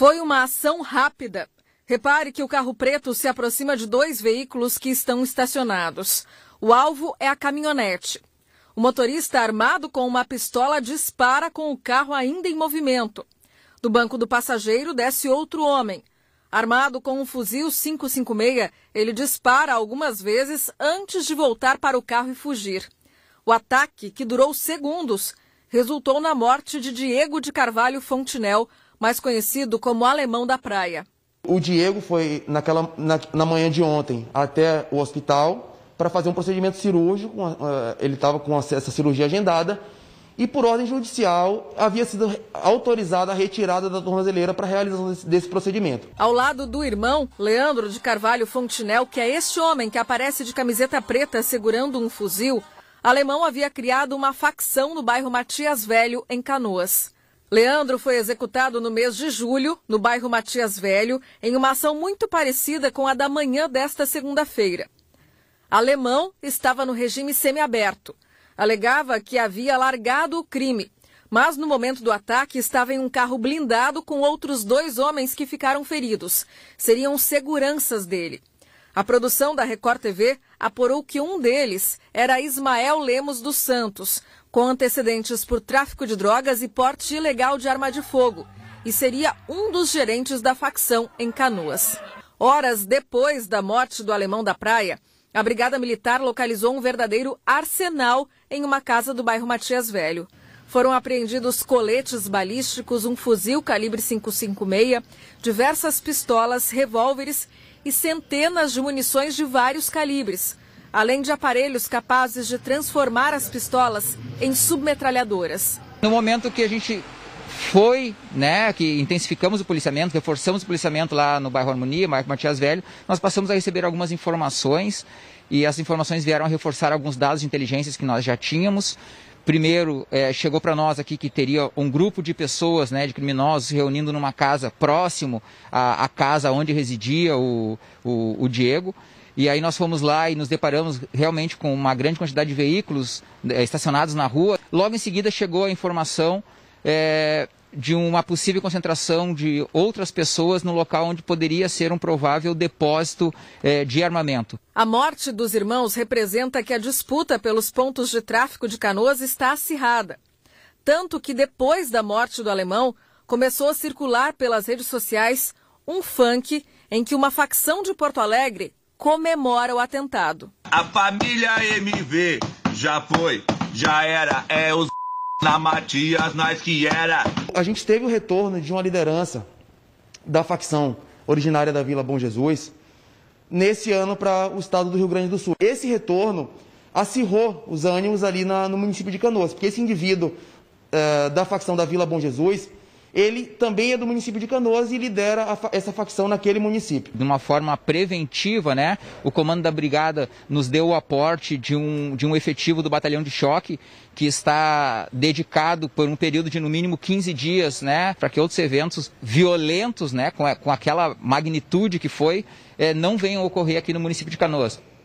Foi uma ação rápida. Repare que o carro preto se aproxima de dois veículos que estão estacionados. O alvo é a caminhonete. O motorista, armado com uma pistola, dispara com o carro ainda em movimento. Do banco do passageiro desce outro homem. Armado com um fuzil 556, ele dispara algumas vezes antes de voltar para o carro e fugir. O ataque, que durou segundos, resultou na morte de Diego de Carvalho Fontinel, mais conhecido como Alemão da Praia. O Diego foi naquela, na, na manhã de ontem até o hospital para fazer um procedimento cirúrgico. Ele estava com essa cirurgia agendada e, por ordem judicial, havia sido autorizada a retirada da tornozeleira para a realização desse, procedimento. Ao lado do irmão, Leandro de Carvalho Fontinel, que é este homem que aparece de camiseta preta segurando um fuzil, Alemão havia criado uma facção no bairro Matias Velho, em Canoas. Leandro foi executado no mês de julho, no bairro Matias Velho, em uma ação muito parecida com a da manhã desta segunda-feira. Alemão estava no regime semiaberto. Alegava que havia largado o crime, mas no momento do ataque estava em um carro blindado com outros dois homens que ficaram feridos. Seriam seguranças dele. A produção da Record TV apurou que um deles era Ismael Lemos dos Santos, com antecedentes por tráfico de drogas e porte ilegal de arma de fogo, e seria um dos gerentes da facção em Canoas. Horas depois da morte do alemão da praia, a Brigada Militar localizou um verdadeiro arsenal em uma casa do bairro Matias Velho. Foram apreendidos coletes balísticos, um fuzil calibre 556, diversas pistolas, revólveres e centenas de munições de vários calibres, além de aparelhos capazes de transformar as pistolas em submetralhadoras. No momento que a gente foi, né, que intensificamos o policiamento, reforçamos o policiamento lá no bairro Harmonia, Marco Matias Velho, nós passamos a receber algumas informações e as informações vieram a reforçar alguns dados de inteligências que nós já tínhamos. Primeiro, é, chegou para nós aqui que teria um grupo de pessoas, né, de criminosos, se reunindo numa casa próximo à, à casa onde residia o, o, o Diego. E aí nós fomos lá e nos deparamos realmente com uma grande quantidade de veículos é, estacionados na rua. Logo em seguida chegou a informação é, de uma possível concentração de outras pessoas no local onde poderia ser um provável depósito eh, de armamento. A morte dos irmãos representa que a disputa pelos pontos de tráfico de canoas está acirrada. Tanto que depois da morte do alemão, começou a circular pelas redes sociais um funk em que uma facção de Porto Alegre comemora o atentado. A família MV já foi, já era, é os na Matias, nós que era. A gente teve o retorno de uma liderança da facção originária da Vila Bom Jesus nesse ano para o estado do Rio Grande do Sul. Esse retorno acirrou os ânimos ali na, no município de Canoas, porque esse indivíduo uh, da facção da Vila Bom Jesus ele também é do município de Canoas e lidera fa essa facção naquele município. De uma forma preventiva, né? O comando da brigada nos deu o aporte de um, de um efetivo do batalhão de choque que está dedicado por um período de no mínimo 15 dias, né, para que outros eventos violentos, né, com, com aquela magnitude que foi, eh, não venham ocorrer aqui no município de Canoas.